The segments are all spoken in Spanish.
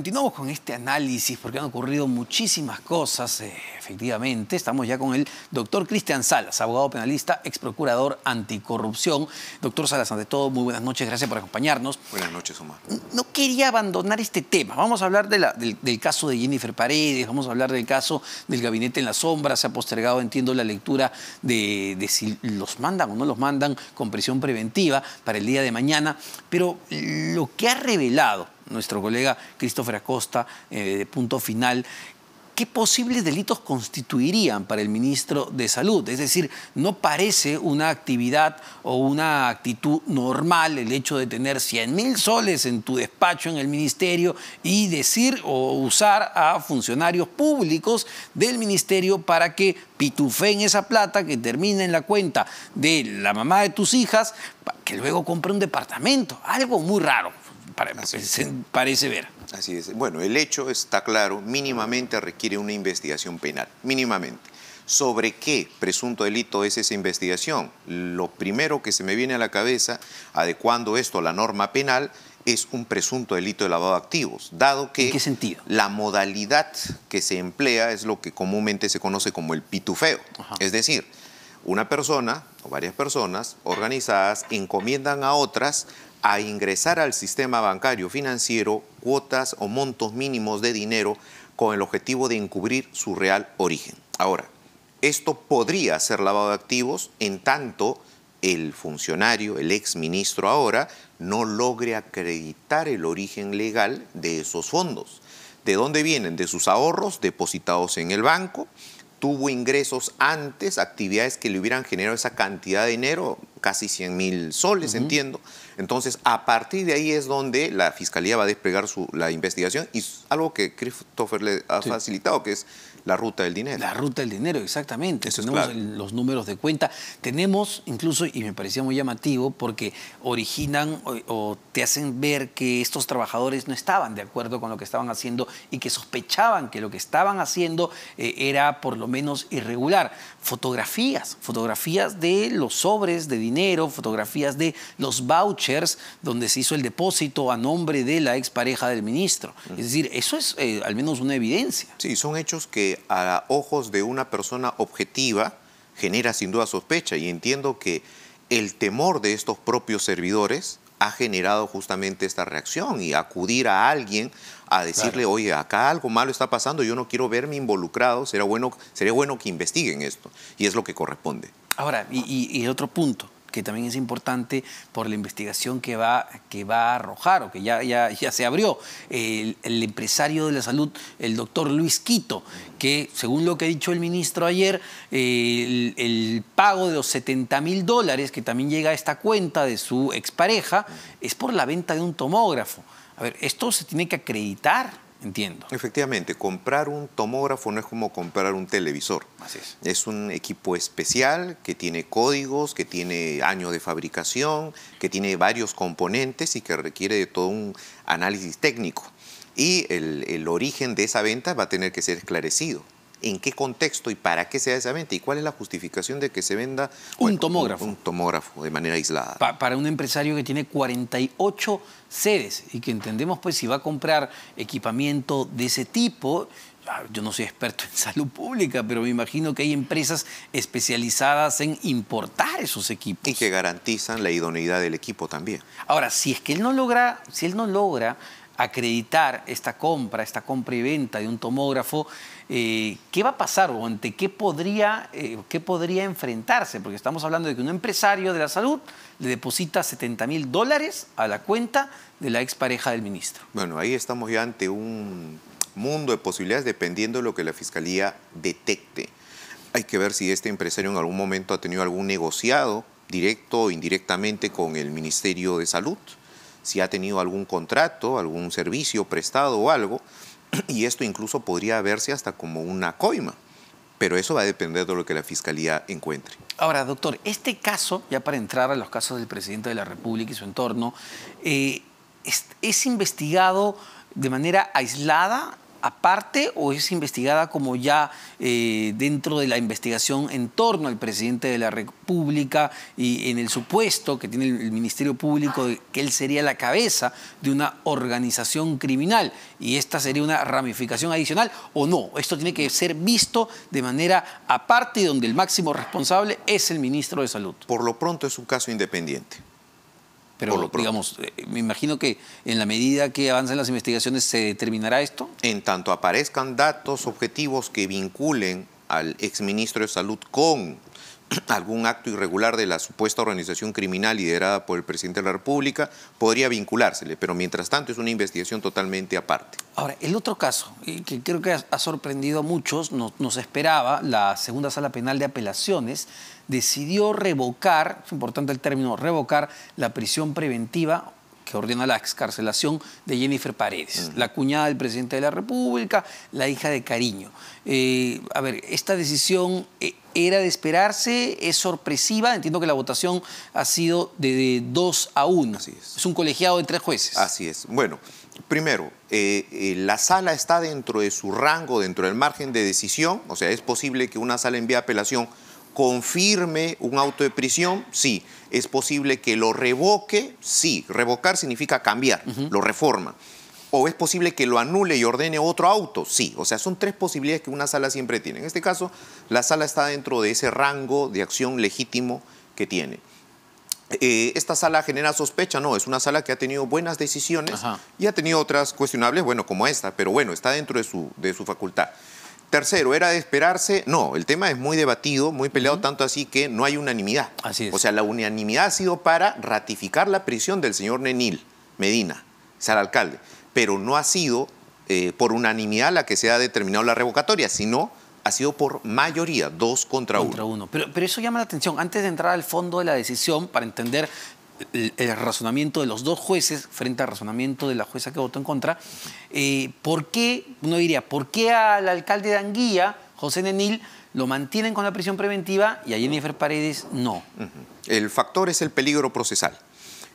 continuamos con este análisis porque han ocurrido muchísimas cosas, eh, efectivamente. Estamos ya con el doctor Cristian Salas, abogado penalista, ex procurador anticorrupción. Doctor Salas, ante todo, muy buenas noches, gracias por acompañarnos. Buenas noches, Omar. No quería abandonar este tema. Vamos a hablar del, caso de Jennifer Paredes, vamos a hablar del caso del gabinete en la sombra. Se ha postergado, entiendo, la lectura de, de si los mandan o no los mandan con prisión preventiva para el día de mañana. Pero lo que ha revelado nuestro colega Christopher Acosta, eh, de punto final, ¿qué posibles delitos constituirían para el ministro de Salud? Es decir, no parece una actividad o una actitud normal el hecho de tener 100 mil soles en tu despacho en el ministerio y decir o usar a funcionarios públicos del ministerio para que pitufeen esa plata que termina en la cuenta de la mamá de tus hijas, que luego compre un departamento. Algo muy raro parece ver. Así es. Bueno, el hecho está claro, mínimamente requiere una investigación penal, mínimamente. ¿Sobre qué presunto delito es esa investigación? Lo primero que se me viene a la cabeza, adecuando esto a la norma penal, es un presunto delito de lavado de activos, dado que la modalidad que se emplea es lo que comúnmente se conoce como el pitufeo. Es decir, una persona o varias personas organizadas encomiendan a otras a ingresar al sistema bancario financiero cuotas o montos mínimos de dinero con el objetivo de encubrir su real origen. Ahora, esto podría ser lavado de activos en tanto el funcionario, el ex ministro ahora, no logre acreditar el origen legal de esos fondos. ¿De dónde vienen? De sus ahorros depositados en el banco. Tuvo ingresos antes, actividades que le hubieran generado esa cantidad de dinero, casi 100 mil soles, entiendo. Entonces, a partir de ahí es donde la Fiscalía va a desplegar su, la investigación y algo que Christopher le ha facilitado, que es la ruta del dinero. La ruta del dinero, exactamente. Eso tenemos los números de cuenta. Tenemos incluso, y me parecía muy llamativo, porque originan o, te hacen ver que estos trabajadores no estaban de acuerdo con lo que estaban haciendo y que sospechaban que lo que estaban haciendo eh, era por lo menos irregular. Fotografías, fotografías de los sobres de dinero, fotografías de los vouchers donde se hizo el depósito a nombre de la expareja del ministro. Es decir, eso es eh, al menos una evidencia. Sí, son hechos que a ojos de una persona objetiva genera sin duda sospecha y entiendo que el temor de estos propios servidores ha generado justamente esta reacción y acudir a alguien a decirle, oye, acá algo malo está pasando, yo no quiero verme involucrado, sería bueno, sería bueno que investiguen esto. Y es lo que corresponde. Ahora, y otro punto, que también es importante por la investigación que va, que va a arrojar o que ya, ya, se abrió, el, empresario de la salud, el doctor Luis Quito, que según lo que ha dicho el ministro ayer, el, el pago de los 70 mil dólares que también llega a esta cuenta de su expareja es por la venta de un tomógrafo. A ver, esto se tiene que acreditar Entiendo. Efectivamente, comprar un tomógrafo no es como comprar un televisor. Así es. Es un equipo especial que tiene códigos, que tiene años de fabricación, que tiene varios componentes y que requiere de todo un análisis técnico. Y el, el origen de esa venta va a tener que ser esclarecido en qué contexto y para qué se da esa venta y cuál es la justificación de que se venda un tomógrafo. de manera aislada. para un empresario que tiene 48 sedes y que entendemos pues si va a comprar equipamiento de ese tipo, yo no soy experto en salud pública, pero me imagino que hay empresas especializadas en importar esos equipos. Y que garantizan la idoneidad del equipo también. Ahora, si es que él no logra, si él no logra acreditar esta compra, esta compra y venta de un tomógrafo, eh, ¿qué va a pasar o ante qué podría, eh, qué podría enfrentarse? Porque estamos hablando de que un empresario de la salud le deposita 70 mil dólares a la cuenta de la expareja del ministro. Bueno, ahí estamos ya ante un mundo de posibilidades dependiendo de lo que la fiscalía detecte. Hay que ver si este empresario en algún momento ha tenido algún negociado directo o indirectamente con el Ministerio de Salud, si ha tenido algún contrato, algún servicio prestado o algo y esto incluso podría verse hasta como una coima. Pero eso va a depender de lo que la Fiscalía encuentre. Ahora, doctor, este caso, ya para entrar a los casos del presidente de la República y su entorno, eh, es, investigado de manera aislada aparte o es investigada como ya eh, dentro de la investigación en torno al presidente de la República y en el supuesto que tiene el, Ministerio Público de que él sería la cabeza de una organización criminal y esta sería una ramificación adicional o no? Esto tiene que ser visto de manera aparte donde el máximo responsable es el ministro de Salud. Por lo pronto es un caso independiente. Pero, digamos, eh, me imagino que en la medida que avancen las investigaciones, ¿se determinará esto? En tanto aparezcan datos objetivos que vinculen al exministro de Salud con algún acto irregular de la supuesta organización criminal liderada por el presidente de la República, podría vinculársele, pero mientras tanto es una investigación totalmente aparte. Ahora, el otro caso, que creo que ha sorprendido a muchos, nos, nos esperaba la segunda sala penal de apelaciones, decidió revocar, es importante el término, revocar la prisión preventiva que ordena la excarcelación de Jennifer Paredes, la cuñada del presidente de la República, la hija de Cariño. Eh, a ver, esta decisión eh, era de esperarse, es sorpresiva, entiendo que la votación ha sido de dos a uno. Así es. es. un colegiado de tres jueces. Así es. Bueno, primero, eh, la sala está dentro de su rango, dentro del margen de decisión, o sea, es posible que una sala envíe apelación confirme un auto de prisión, sí. Es posible que lo revoque, sí. Revocar significa cambiar, lo reforma. O es posible que lo anule y ordene otro auto, sí. O sea, son tres posibilidades que una sala siempre tiene. En este caso, la sala está dentro de ese rango de acción legítimo que tiene. Eh, ¿Esta sala genera sospecha? No, es una sala que ha tenido buenas decisiones y ha tenido otras cuestionables, bueno, como esta, pero bueno, está dentro de su, de su facultad. Tercero, ¿era de esperarse? No, el tema es muy debatido, muy peleado, tanto así que no hay unanimidad. Así es. O sea, la unanimidad ha sido para ratificar la prisión del señor Nenil Medina, ser alcalde, pero no ha sido eh, por unanimidad la que se ha determinado la revocatoria, sino ha sido por mayoría, dos contra, contra uno. pero, eso llama la atención. Antes de entrar al fondo de la decisión, para entender el, razonamiento de los dos jueces frente al razonamiento de la jueza que votó en contra, eh, ¿por qué, uno diría, por qué al alcalde de Anguilla, José Nenil, lo mantienen con la prisión preventiva y a Jennifer Paredes no? El factor es el peligro procesal.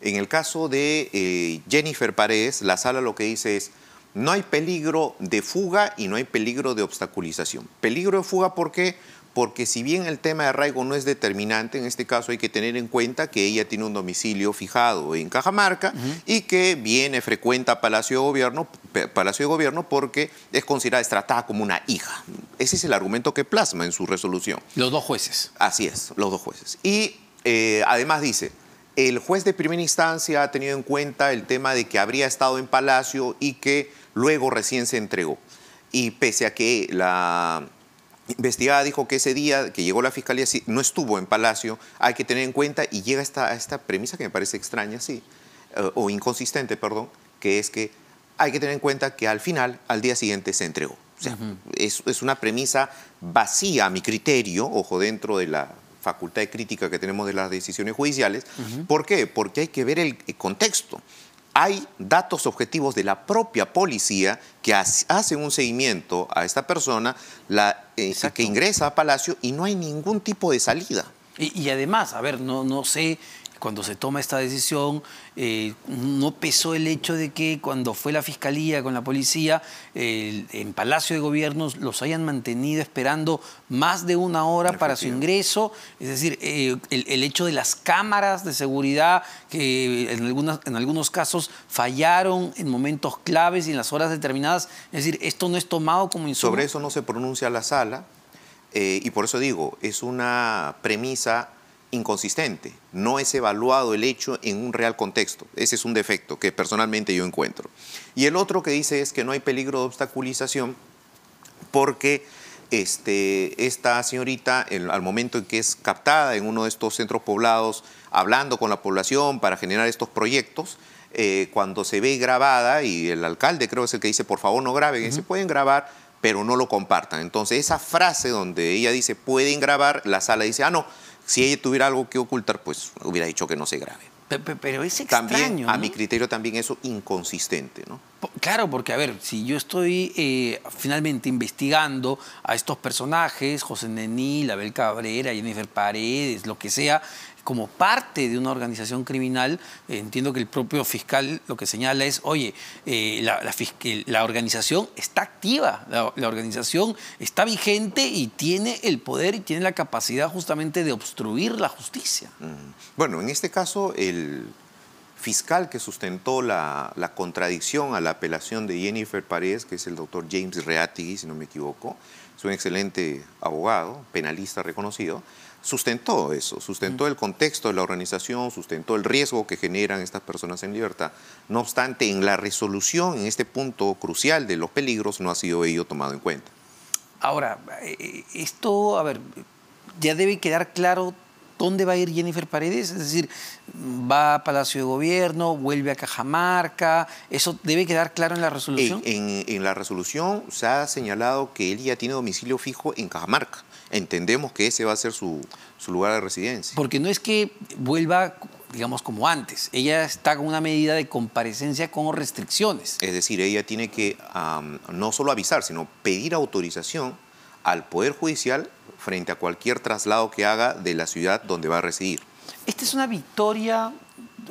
En el caso de eh, Jennifer Paredes, la sala lo que dice es, no hay peligro de fuga y no hay peligro de obstaculización. Peligro de fuga por qué? porque si bien el tema de arraigo no es determinante, en este caso hay que tener en cuenta que ella tiene un domicilio fijado en Cajamarca y que viene, frecuenta Palacio de Gobierno, Palacio de Gobierno porque es considerada, es tratada como una hija. Ese es el argumento que plasma en su resolución. Los dos jueces. Así es, los dos jueces. Y eh, además dice, el juez de primera instancia ha tenido en cuenta el tema de que habría estado en Palacio y que luego recién se entregó. Y pese a que la investigada dijo que ese día que llegó la fiscalía no estuvo en Palacio, hay que tener en cuenta y llega esta, esta premisa que me parece extraña, sí, eh, o inconsistente, perdón, que es que hay que tener en cuenta que al final, al día siguiente, se entregó. O sea, es, una premisa vacía a mi criterio, ojo, dentro de la facultad de crítica que tenemos de las decisiones judiciales. ¿Por qué? Porque hay que ver el contexto hay datos objetivos de la propia policía que hacen un seguimiento a esta persona eh, que ingresa a Palacio y no hay ningún tipo de salida. Y, además, a ver, no, no sé cuando se toma esta decisión, eh, no pesó el hecho de que cuando fue la fiscalía con la policía, eh, en Palacio de Gobiernos los hayan mantenido esperando más de una hora para su ingreso. Es decir, eh, el, hecho de las cámaras de seguridad que en, en algunos casos fallaron en momentos claves y en las horas determinadas. Es decir, esto no es tomado como insumo. Sobre eso no se pronuncia la sala. y por eso digo, es una premisa inconsistente, no es evaluado el hecho en un real contexto. Ese es un defecto que personalmente yo encuentro. Y el otro que dice es que no hay peligro de obstaculización porque este, esta señorita, al momento en que es captada en uno de estos centros poblados, hablando con la población para generar estos proyectos, eh, cuando se ve grabada, y el alcalde creo es el que dice, por favor no graben, se pueden grabar, pero no lo compartan. Entonces esa frase donde ella dice, pueden grabar, la sala dice, ah, no, si ella tuviera algo que ocultar, pues hubiera dicho que no se grabe. Pero, es extraño. A mi criterio también eso inconsistente, ¿no? Claro, porque a ver, si yo estoy eh, finalmente investigando a estos personajes, José Není, Abel Cabrera, Jennifer Paredes, lo que sea, como parte de una organización criminal, eh, entiendo que el propio fiscal lo que señala es, oye, eh, la, organización está activa, la, organización está vigente y tiene el poder y tiene la capacidad justamente de obstruir la justicia. Bueno, en este caso, el fiscal que sustentó la, contradicción a la apelación de Jennifer Paredes, que es el doctor James Reatigui, si no me equivoco, es un excelente abogado, penalista reconocido, sustentó eso, sustentó mm. el contexto de la organización, sustentó el riesgo que generan estas personas en libertad. No obstante, en la resolución, en este punto crucial de los peligros, no ha sido ello tomado en cuenta. Ahora, eh, eh, esto, a ver, ya debe quedar claro dónde va a ir Jennifer Paredes, es decir, va a Palacio de Gobierno, vuelve a Cajamarca, eso debe quedar claro en la resolución. En, en la resolución se ha señalado que él ya tiene domicilio fijo en Cajamarca entendemos que ese va a ser su, lugar de residencia. Porque no es que vuelva digamos, como antes. Ella está con una medida de comparecencia con restricciones. Es decir, ella tiene que no solo avisar, sino pedir autorización al Poder Judicial frente a cualquier traslado que haga de la ciudad donde va a residir. Esta es una victoria,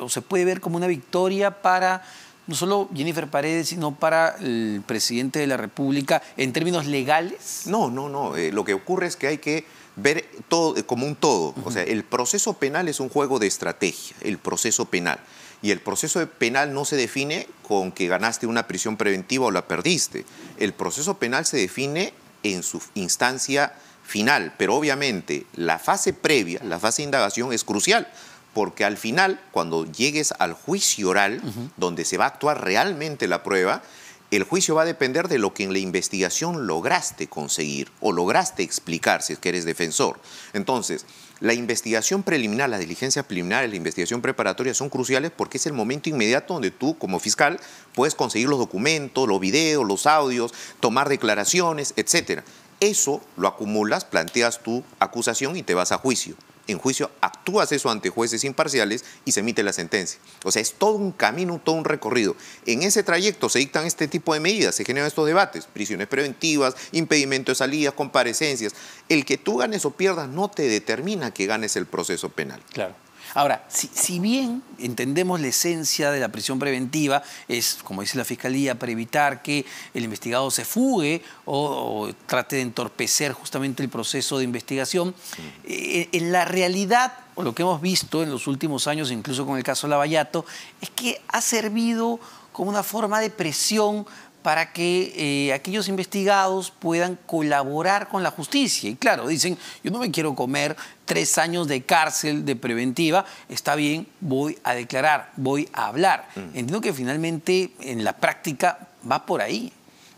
o se puede ver como una victoria para no solo Jennifer Paredes, sino para el presidente de la República en términos legales? No, no, no. Eh, lo que ocurre es que hay que ver todo eh, como un todo. O sea, el proceso penal es un juego de estrategia, el proceso penal. Y el proceso penal no se define con que ganaste una prisión preventiva o la perdiste. El proceso penal se define en su instancia final, pero obviamente la fase previa, la fase de indagación es crucial porque al final, cuando llegues al juicio oral, donde se va a actuar realmente la prueba, el juicio va a depender de lo que en la investigación lograste conseguir o lograste explicar si es que eres defensor. Entonces, la investigación preliminar, las diligencias preliminares, la investigación preparatoria son cruciales porque es el momento inmediato donde tú, como fiscal, puedes conseguir los documentos, los videos, los audios, tomar declaraciones, etc. Eso lo acumulas, planteas tu acusación y te vas a juicio en juicio actúas eso ante jueces imparciales y se emite la sentencia. O sea, es todo un camino, todo un recorrido. En ese trayecto se dictan este tipo de medidas, se generan estos debates, prisiones preventivas, impedimento de salidas, comparecencias. El que tú ganes o pierdas no te determina que ganes el proceso penal. Claro. Ahora, si, bien entendemos la esencia de la prisión preventiva, es, como dice la Fiscalía, para evitar que el investigado se fugue o, trate de entorpecer justamente el proceso de investigación, eh, en la realidad o lo que hemos visto en los últimos años, incluso con el caso Lavallato, es que ha servido como una forma de presión para que eh, aquellos investigados puedan colaborar con la justicia. Y claro, dicen, yo no me quiero comer tres años de cárcel de preventiva, está bien, voy a declarar, voy a hablar. Mm. Entiendo que finalmente en la práctica va por ahí.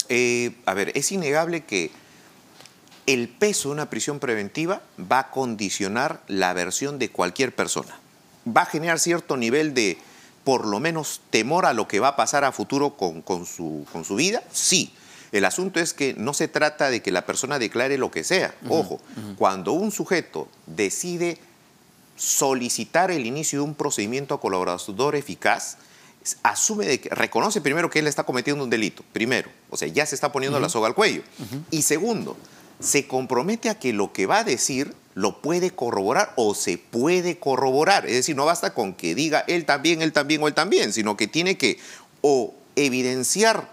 Eh, a ver, es innegable que el peso de una prisión preventiva va a condicionar la versión de cualquier persona. Va a generar cierto nivel de por lo menos temor a lo que va a pasar a futuro con, su, con su vida? Sí. El asunto es que no se trata de que la persona declare lo que sea. Ojo, cuando un sujeto decide solicitar el inicio de un procedimiento a colaborador eficaz, asume de que, reconoce primero que él está cometiendo un delito, primero, o sea, ya se está poniendo la soga al cuello. Y segundo, se compromete a que lo que va a decir lo puede corroborar o se puede corroborar. Es decir, no basta con que diga él también, él también o él también, sino que tiene que o evidenciar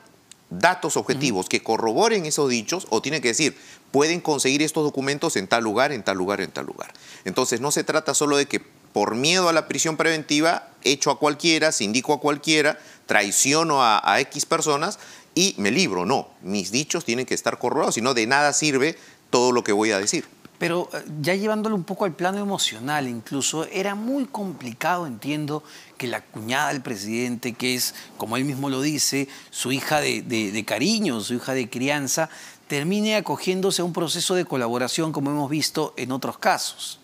datos objetivos que corroboren esos dichos o tiene que decir, pueden conseguir estos documentos en tal lugar, en tal lugar, en tal lugar. Entonces, no se trata solo de que por miedo a la prisión preventiva, echo a cualquiera, sindico a cualquiera, traiciono a, X personas y me libro. No, mis dichos tienen que estar corroborados, sino no, de nada sirve todo lo que voy a decir. Pero eh, ya llevándolo un poco al plano emocional incluso, era muy complicado, entiendo, que la cuñada del presidente, que es, como él mismo lo dice, su hija de, cariño, su hija de crianza, termine acogiéndose a un proceso de colaboración como hemos visto en otros casos,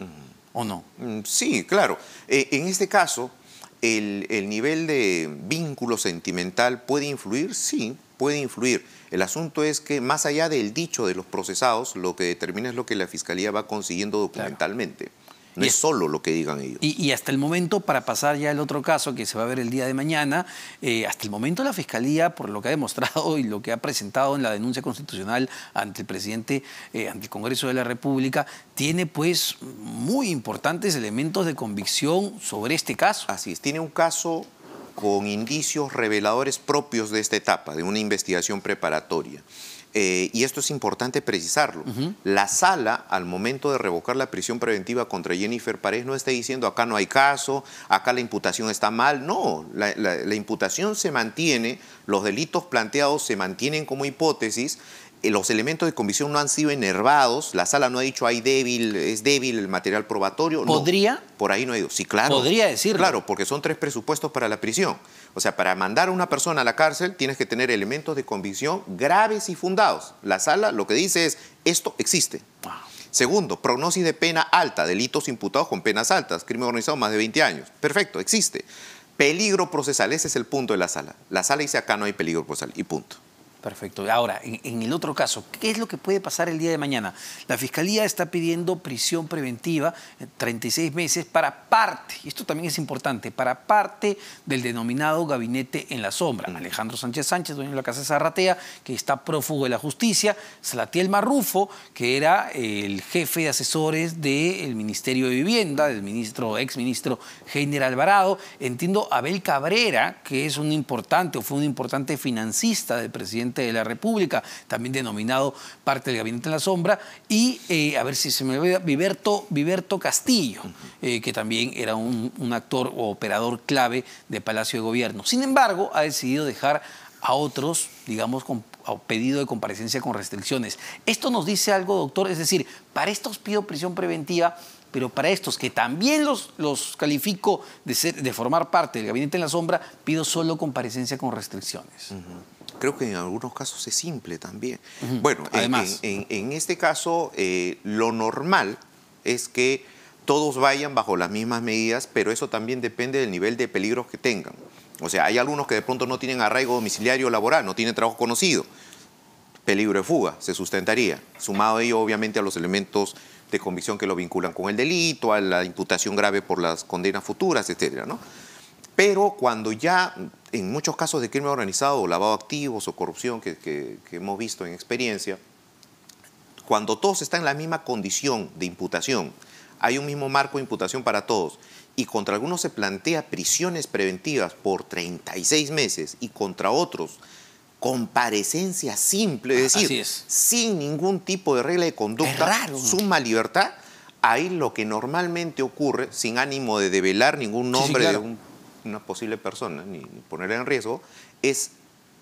¿o no? Mm, sí, claro. Eh, en este caso, el, el, nivel de vínculo sentimental puede influir, sí, puede influir. El asunto es que más allá del dicho de los procesados, lo que determina es lo que la fiscalía va consiguiendo documentalmente. No es solo lo que digan ellos. Y, hasta el momento, para pasar ya al otro caso que se va a ver el día de mañana, eh, hasta el momento la Fiscalía, por lo que ha demostrado y lo que ha presentado en la denuncia constitucional ante el presidente, eh, ante el Congreso de la República, tiene pues muy importantes elementos de convicción sobre este caso. Así es, tiene un caso con indicios reveladores propios de esta etapa, de una investigación preparatoria. Eh, y esto es importante precisarlo, la sala al momento de revocar la prisión preventiva contra Jennifer Paredes no está diciendo acá no hay caso, acá la imputación está mal, no, la, imputación se mantiene, los delitos planteados se mantienen como hipótesis eh, los elementos de convicción no han sido enervados, la sala no ha dicho hay débil, es débil el material probatorio. ¿Podría? por ahí no ha ido. Sí, claro. Podría decirlo. Claro, porque son tres presupuestos para la prisión. O sea, para mandar a una persona a la cárcel tienes que tener elementos de convicción graves y fundados. La sala lo que dice es, esto existe. Segundo, prognosis de pena alta, delitos imputados con penas altas, crimen organizado más de 20 años. Perfecto, existe. Peligro procesal, ese es el punto de la sala. La sala dice acá no hay peligro procesal y punto. Perfecto. Ahora, en, el otro caso, ¿qué es lo que puede pasar el día de mañana? La Fiscalía está pidiendo prisión preventiva, 36 eh, meses, para parte, y esto también es importante, para parte del denominado gabinete en la sombra. Mm. Alejandro Sánchez Sánchez, dueño de la Casa Zarratea, que está prófugo de la justicia, Salatiel Marrufo, que era eh, el jefe de asesores del Ministerio de Vivienda, del ministro, exministro General Alvarado, entiendo Abel Cabrera, que es un importante o fue un importante financista del presidente de la República, también denominado parte del Gabinete en la Sombra, y eh, a ver si se me olvida, Viberto, Viberto Castillo, eh, que también era un, actor o operador clave de Palacio de Gobierno. Sin embargo, ha decidido dejar a otros, digamos, pedido de comparecencia con restricciones. ¿Esto nos dice algo, doctor? Es decir, para estos pido prisión preventiva, pero para estos que también los, los califico de, formar parte del gabinete en la sombra, pido solo comparecencia con restricciones creo que en algunos casos es simple también. Bueno, Además. En, este caso eh, lo normal es que todos vayan bajo las mismas medidas, pero eso también depende del nivel de peligros que tengan. O sea, hay algunos que de pronto no tienen arraigo domiciliario laboral, no tienen trabajo conocido. Peligro de fuga, se sustentaría. Sumado a ello, obviamente, a los elementos de convicción que lo vinculan con el delito, a la imputación grave por las condenas futuras, etcétera, ¿no? Pero cuando ya, en muchos casos de crimen organizado, o lavado de activos o corrupción que, hemos visto en experiencia, cuando todos están en la misma condición de imputación, hay un mismo marco de imputación para todos, y contra algunos se plantea prisiones preventivas por 36 meses y contra otros comparecencia simple, es ah, decir, sin ningún tipo de regla de conducta, suma libertad, ahí lo que normalmente ocurre, sin ánimo de develar ningún nombre de un una posible persona, ni ponerla en riesgo, es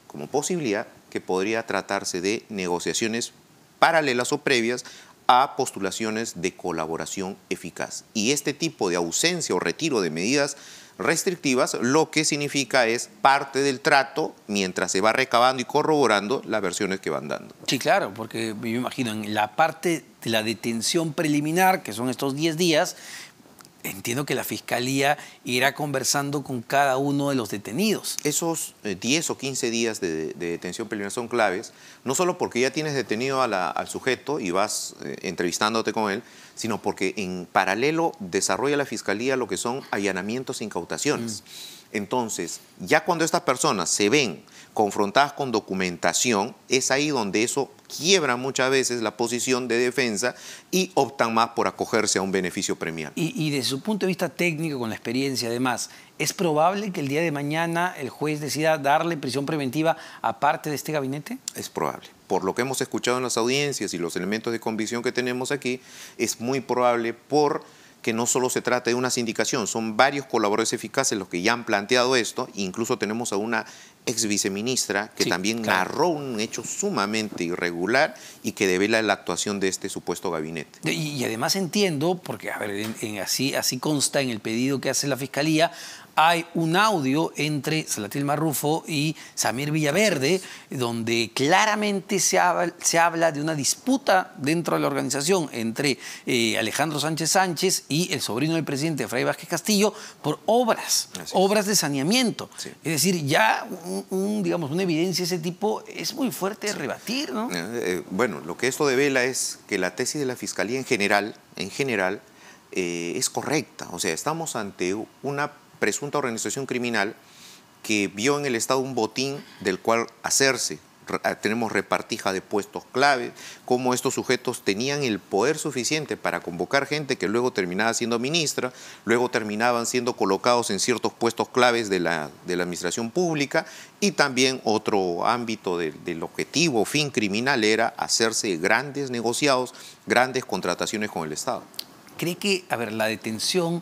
como posibilidad que podría tratarse de negociaciones paralelas o previas a postulaciones de colaboración eficaz. Y este tipo de ausencia o retiro de medidas restrictivas lo que significa es parte del trato mientras se va recabando y corroborando las versiones que van dando. Sí, claro, porque me imagino en la parte de la detención preliminar, que son estos 10 días, entiendo que la fiscalía irá conversando con cada uno de los detenidos. Esos 10 eh, o 15 días de, detención preliminar son claves, no solo porque ya tienes detenido al sujeto y vas eh, entrevistándote con él, sino porque en paralelo desarrolla la fiscalía lo que son allanamientos e incautaciones. Mm. Entonces, ya cuando estas personas se ven confrontadas con documentación, es ahí donde eso quiebra muchas veces la posición de defensa y optan más por acogerse a un beneficio premial. Y, y desde su punto de vista técnico, con la experiencia además, ¿es probable que el día de mañana el juez decida darle prisión preventiva a parte de este gabinete? Es probable. Por lo que hemos escuchado en las audiencias y los elementos de convicción que tenemos aquí, es muy probable por que no solo se trata de una sindicación, son varios colaboradores eficaces los que ya han planteado esto, incluso tenemos a una ex viceministra que también narró un hecho sumamente irregular y que devela la actuación de este supuesto gabinete. Y, además entiendo, porque a ver, así, consta en el pedido que hace la fiscalía, hay un audio entre Salatil Marrufo y Samir Villaverde, donde claramente se habla, se habla, de una disputa dentro de la organización entre eh, Alejandro Sánchez Sánchez y el sobrino del presidente Fray Vázquez Castillo por obras, obras de saneamiento. Es decir, ya un, digamos, una evidencia de ese tipo es muy fuerte de rebatir, ¿no? Eh, eh, bueno, lo que esto devela es que la tesis de la Fiscalía en general, en general eh, es correcta. O sea, estamos ante una presunta organización criminal que vio en el Estado un botín del cual hacerse Ah, tenemos repartija de puestos clave, cómo estos sujetos tenían el poder suficiente para convocar gente que luego terminaba siendo ministra, luego terminaban siendo colocados en ciertos puestos claves de la, de la administración pública y también otro ámbito del objetivo, fin criminal era hacerse grandes negociados, grandes contrataciones con el Estado. ¿Cree que, a ver, la detención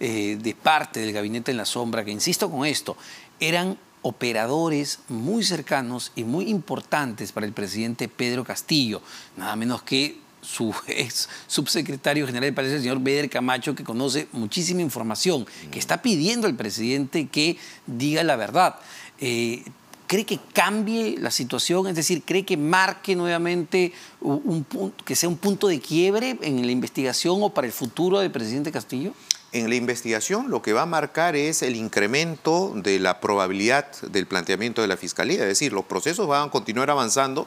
eh, de parte del gabinete en la sombra, que insisto con esto, eran operadores muy cercanos y muy importantes para el presidente Pedro Castillo, nada menos que su ex subsecretario general parece el señor Beder Camacho, que conoce muchísima información, que está pidiendo al presidente que diga la verdad. Eh, ¿Cree que cambie la situación? Es decir, ¿cree que marque nuevamente un, punto, que sea un punto de quiebre en la investigación o para el futuro del presidente Castillo? En la investigación lo que va a marcar es el incremento de la probabilidad del planteamiento de la Fiscalía, es decir, los procesos van a continuar avanzando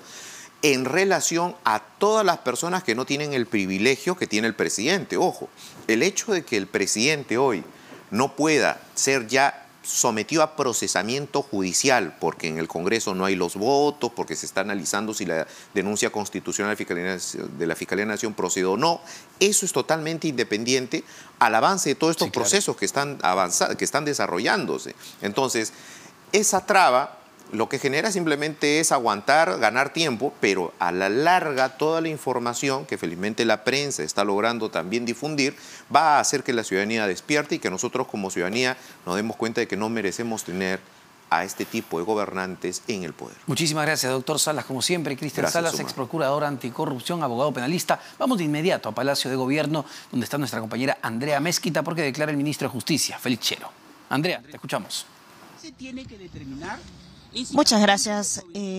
en relación a todas las personas que no tienen el privilegio que tiene el presidente. Ojo, el hecho de que el presidente hoy no pueda ser ya sometió a procesamiento judicial, porque en el Congreso no hay los votos, porque se está analizando si la denuncia constitucional de la Fiscalía de la Nación procede o no. Eso es totalmente independiente al avance de todos estos procesos que, están que están desarrollándose. Entonces, esa traba lo que genera simplemente es aguantar, ganar tiempo, pero a la larga toda la información que felizmente la prensa está logrando también difundir va a hacer que la ciudadanía despierte y que nosotros como ciudadanía nos demos cuenta de que no merecemos tener a este tipo de gobernantes en el poder. Muchísimas gracias, doctor Salas. Como siempre, Cristian Salas, ex procurador anticorrupción, abogado penalista. Vamos de inmediato a Palacio de Gobierno, donde está nuestra compañera Andrea Mezquita, porque declara el ministro de Justicia, Felichero. Andrea, te escuchamos. Se tiene que determinar Muchas gracias. Eh,